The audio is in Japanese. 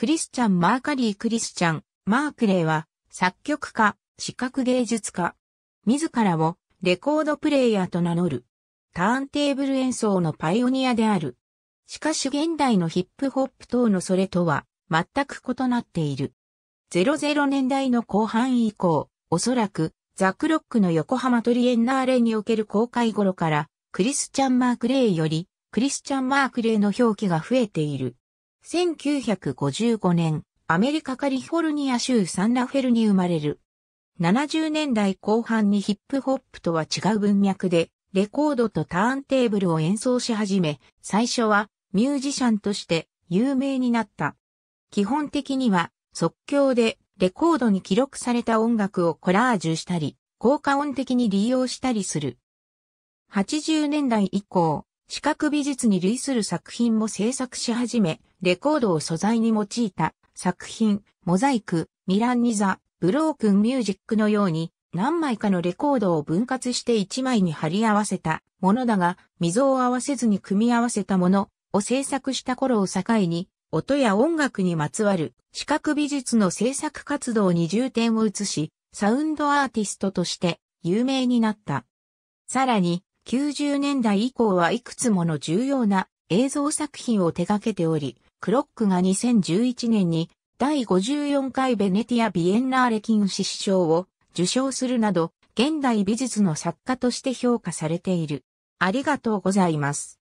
クリスチャン・マーカリー・クリスチャン・マークレイは、作曲家、視覚芸術家。自らを、レコードプレイヤーと名乗る。ターンテーブル演奏のパイオニアである。しかし現代のヒップホップ等のそれとは、全く異なっている。00年代の後半以降、おそらく、ザ・クロックの横浜トリエンナーレにおける公開頃から、クリスチャン・マークレイより、クリスチャン・マークレイの表記が増えている。1955年、アメリカカリフォルニア州サンラフェルに生まれる。70年代後半にヒップホップとは違う文脈で、レコードとターンテーブルを演奏し始め、最初はミュージシャンとして有名になった。基本的には即興でレコードに記録された音楽をコラージュしたり、効果音的に利用したりする。80年代以降、視覚美術に類する作品も制作し始め、レコードを素材に用いた作品、モザイク、ミランニザ、ブロークンミュージックのように何枚かのレコードを分割して1枚に貼り合わせたものだが、溝を合わせずに組み合わせたものを制作した頃を境に、音や音楽にまつわる視覚美術の制作活動に重点を移し、サウンドアーティストとして有名になった。さらに、90年代以降はいくつもの重要な映像作品を手掛けており、クロックが2011年に第54回ベネティア・ビエンナーレ金獅子賞を受賞するなど、現代美術の作家として評価されている。ありがとうございます。